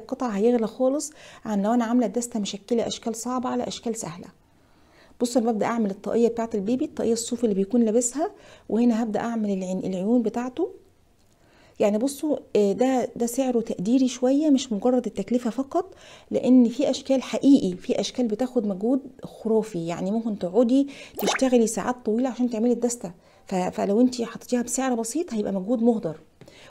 القطع هيغلى خالص عن لو انا عامله الدستة مشكله اشكال صعبه على اشكال سهله بصوا انا ببدا اعمل الطاقيه بتاعه البيبي الطاقيه الصوف اللي بيكون لابسها وهنا هبدا اعمل العين العيون بتاعته يعني بصوا آه، ده ده سعره تقديري شويه مش مجرد التكلفه فقط لان في اشكال حقيقي في اشكال بتاخد مجهود خرافي يعني ممكن تقعدي تشتغلي ساعات طويله عشان تعملي الدسته فلو انت حطيتيها بسعر بسيط هيبقى مجهود مهدر